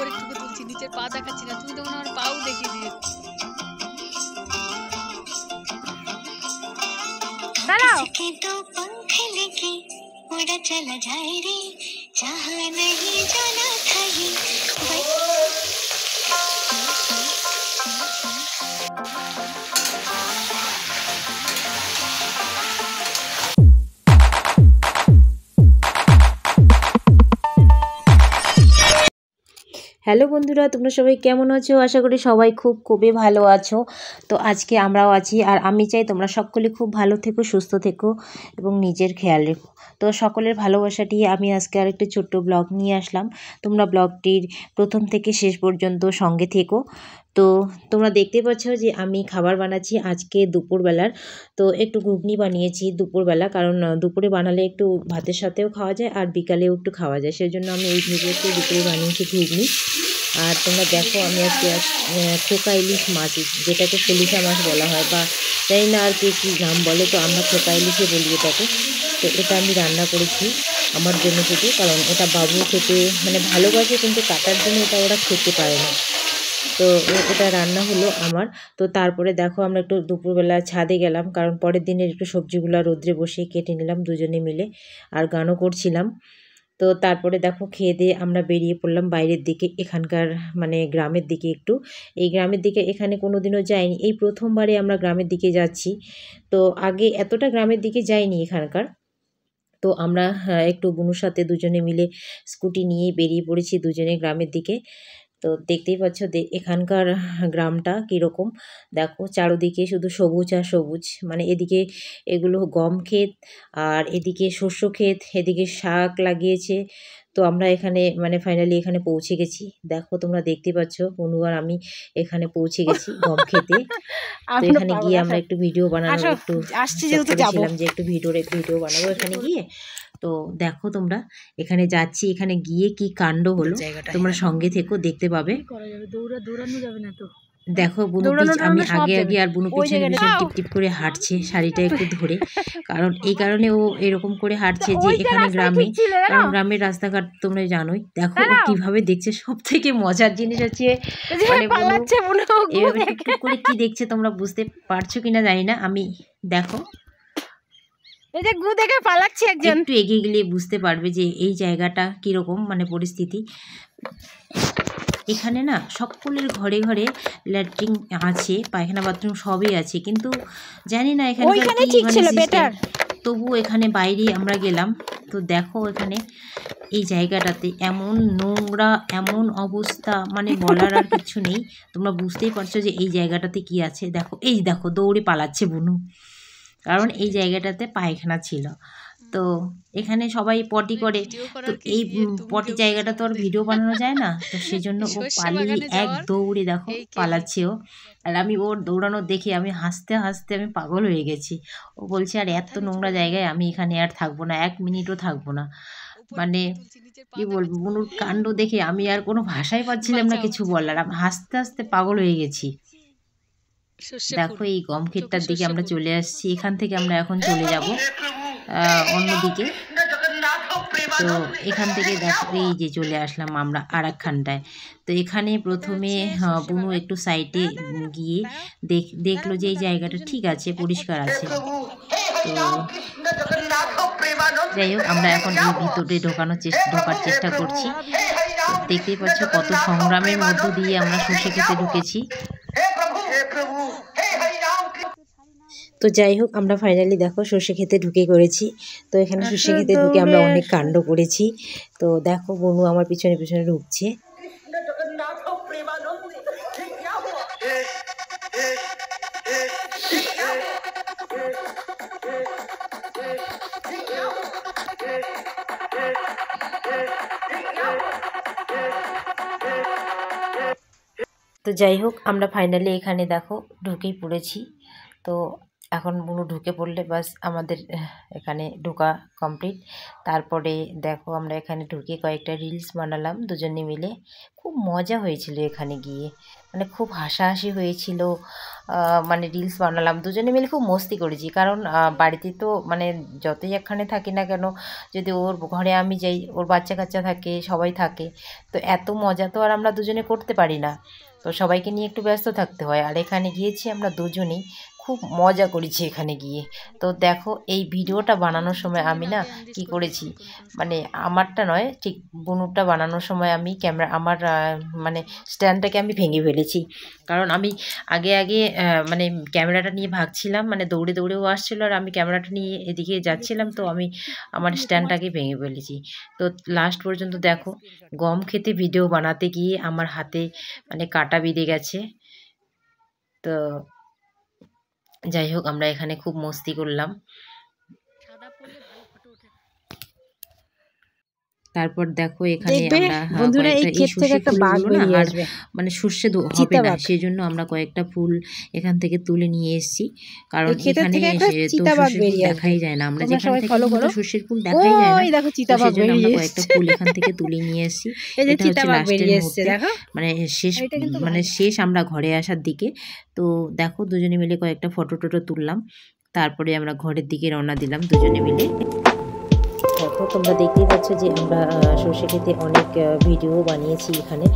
উপরে থেকে তুলছি নিচের পা দেখাচ্ছি না তুমি তখন আমার পাও দেখিয়ে দিয়ে দাঁড়াও तो पंख लगे उड़ा चला जाए रे जहाँ नहीं जाना था ये হ্যালো বন্ধুরা তোমরা সবাই কেমন আছো আশা করি সবাই খুব খুবই ভালো আছো তো আজকে আমরাও আছি আর আমি চাই তোমরা সকলে খুব ভালো থেকো সুস্থ থেকো এবং নিজের খেয়াল রেখো তো সকলের ভালোবাসাটি আমি আজকে আরেকটি ছোট্ট ব্লগ নিয়ে আসলাম তোমরা ব্লগটির প্রথম থেকে শেষ পর্যন্ত সঙ্গে থেকো তো তোমরা দেখতে পাচ্ছ যে আমি খাবার বানাচ্ছি আজকে দুপুরবেলার তো একটু ঘুগনি বানিয়েছি দুপুরবেলা কারণ দুপুরে বানালে একটু ভাতের সাথেও খাওয়া যায় আর বিকালেও একটু খাওয়া যায় সেজন্য আমি এই ভেজে একটু দুপুরে বানিয়েছি ঘুগনি আর তোমরা দেখো আমি আজকে খোকা ইলিশ মাছ যেটাকে সলিষা মাছ বলা হয় বা জানি না আর কি নাম বলে তো আমরা খোকা ইলিশে বলি এটাকে তো এটা আমি রান্না করেছি আমার জন্য খেতে কারণ এটা বাবু খেতে মানে ভালোবাসে কিন্তু কাটার জন্য এটা ওরা খেতে পারে না তো এটা রান্না হলো আমার তো তারপরে দেখো আমরা একটু দুপুরবেলা ছাদে গেলাম কারণ পরের দিনের একটু সবজিগুলো রোদ্রে বসে কেটে নিলাম দুজনে মিলে আর গানও করছিলাম তো তারপরে দেখো খেয়ে দিয়ে আমরা বেরিয়ে পড়লাম বাইরের দিকে এখানকার মানে গ্রামের দিকে একটু এই গ্রামের দিকে এখানে কোনো দিনও যাইনি এই প্রথমবারে আমরা গ্রামের দিকে যাচ্ছি তো আগে এতটা গ্রামের দিকে যাইনি এখানকার তো আমরা হ্যাঁ, একটু বুনুর সাথে দুজনে মিলে স্কুটি নিয়ে বেরিয়ে পড়েছি দুজনে গ্রামের দিকে তো দেখতেই পাচ্ছ এখানকার গ্রামটা কীরকম দেখো চারোদিকে শুধু সবুজ আর সবুজ মানে এদিকে এগুলো গম ক্ষেত আর এদিকে শস্য ক্ষেত এদিকে শাক লাগিয়েছে তো আমরা এখানে মানে ফাইনালি এখানে পৌঁছে গেছি দেখো তোমরা দেখতে পাচ্ছ অনুবার আমি এখানে পৌঁছে গেছি গম খেতে তো এখানে গিয়ে আমরা আচ্ছা। একটু ভিডিও বানাবো একটু আসছি যেহেতু যে একটু ভিডিও ভিডিও বানাবো এখানে গিয়ে তো দেখো তোমরা এখানে যাচ্ছি এখানে গিয়ে কি কাণ্ড হলো তোমরা হ্যাঁ। সঙ্গে থেকো দেখতে পাবে দেখো বুনু আমি আগে আগে আর বুনু টিপ টিপ করে হাঁটছে শাড়িটা একটু ধরে কারণ এই কারণে ও এরকম করে হাঁটছে যে এখানে গ্রামে কারণ গ্রামের রাস্তাঘাট তোমরা জানোই দেখো কিভাবে দেখছে সব থেকে মজার জিনিস হচ্ছে মানে করে কি দেখছে তোমরা বুঝতে পারছো কিনা জানি না আমি দেখো এই যে গু দেখে পালাচ্ছে একজন একটু এগিয়ে গেলে বুঝতে পারবে যে এই জায়গাটা কীরকম মানে পরিস্থিতি এখানে না সকলের ঘরে ঘরে ল্যাট্রিন আছে পায়খানা বাথরুম সবই আছে কিন্তু জানি না এখানে ঠিক মানে তবু এখানে বাইরে আমরা গেলাম তো দেখো এখানে এই জায়গাটাতে এমন নোংরা এমন অবস্থা মানে বলার আর কিছু নেই তোমরা বুঝতেই পারছো যে এই জায়গাটাতে কি আছে দেখো এই দেখো দৌড়ে পালাচ্ছে বুনু কারণ এই জায়গাটাতে পায়খানা ছিল তো এখানে সবাই পটি করে তো এই পটি জায়গাটা তো আর ভিডিও বানানো যায় না তো সেজন্য ও পালিয়ে এক দৌড়ে দেখো পালাচ্ছে ও আর আমি ওর দৌড়ানো দেখে আমি হাসতে হাসতে আমি পাগল হয়ে গেছি ও বলছে আর এত নোংরা জায়গায় আমি এখানে আর থাকবো না এক মিনিটও থাকবো না মানে কি বলবো মনুর কাণ্ড দেখে আমি আর কোনো ভাষাই পাচ্ছিলাম না কিছু বলার আমি হাসতে হাসতে পাগল হয়ে গেছি দেখো এই গম ক্ষেতটার দিকে আমরা চলে আসছি এখান থেকে আমরা এখন চলে যাব অন্যদিকে তো এখান থেকে দেখো এই যে চলে আসলাম আমরা আরাকখানটায় তো এখানে প্রথমে হ্যাঁ, বুনু একটু সাইডে গিয়ে দেখ দেখলো যে এই জায়গাটা ঠিক আছে পরিষ্কার আছে তো যাই হোক আমরা এখন এই ভিতরে ঢোকানোর চেষ্টা ঢোকার চেষ্টা করছি দেখতেই পাচ্ছ কত সংগ্রামের মধ্য দিয়ে আমরা সর্ষে খেতে ঢুকেছি তো যাই হোক আমরা ফাইনালি দেখো সর্ষে খেতে ঢুকে করেছি তো এখানে সর্ষে খেতে ঢুকে আমরা অনেক কাণ্ড করেছি তো দেখো বনু আমার পিছনে পিছনে ঢুকছে তো যাই হোক আমরা ফাইনালি এখানে দেখো ঢুকেই পড়েছি তো এখন বুনু ঢুকে পড়লে বাস আমাদের এখানে ঢোকা কমপ্লিট তারপরে দেখো আমরা এখানে ঢুকে কয়েকটা রিলস বানালাম দুজনে মিলে খুব মজা হয়েছিল এখানে গিয়ে মানে খুব হাসাহাসি হয়েছিল মানে রিলস বানালাম দুজনে মিলে খুব মস্তি করেছি কারণ বাড়িতে তো মানে যতই একখানে থাকি না কেন যদি ওর ঘরে আমি যাই ওর বাচ্চা কাচ্চা থাকে সবাই থাকে তো এত মজা তো আর আমরা দুজনে করতে পারি না তো সবাইকে নিয়ে একটু ব্যস্ত থাকতে হয় আর এখানে গিয়েছি আমরা দুজনেই খুব মজা করেছি এখানে গিয়ে তো দেখো এই ভিডিওটা বানানোর সময় আমি না কি করেছি মানে আমারটা নয় ঠিক বুনুরটা বানানোর সময় আমি ক্যামেরা আমার মানে স্ট্যান্ডটাকে আমি ভেঙে ফেলেছি কারণ আমি আগে আগে মানে ক্যামেরাটা নিয়ে ভাগছিলাম মানে দৌড়ে দৌড়েও আসছিলো আর আমি ক্যামেরাটা নিয়ে এদিকে যাচ্ছিলাম তো আমি আমার স্ট্যান্ডটাকে ভেঙে ফেলেছি তো লাস্ট পর্যন্ত দেখো গম খেতে ভিডিও বানাতে গিয়ে আমার হাতে মানে কাটা বিঁধে গেছে তো যাই হোক আমরা এখানে খুব মস্তি করলাম তারপর দেখো এখানে হ্যাঁ, সর্ষে মানে সর্ষে হবে না সেই জন্য আমরা কয়েকটা ফুল এখান থেকে তুলে নিয়ে এসেছি কারণ এখানে দেখাই যায় না আমরা সর্ষের ফুল দেখো কয়েকটা ফুল এখান থেকে তুলে নিয়ে এসেছি মানে শেষ মানে শেষ আমরা ঘরে আসার দিকে তো দেখো দুজনে মিলে কয়েকটা ফটো টোটো তুললাম তারপরে আমরা ঘরের দিকে রওনা দিলাম দুজনে মিলে থাকো তোমরা দেখতেই পাচ্ছ যে আমরা সর্ষে খেতে অনেক ভিডিও বানিয়েছি এখানে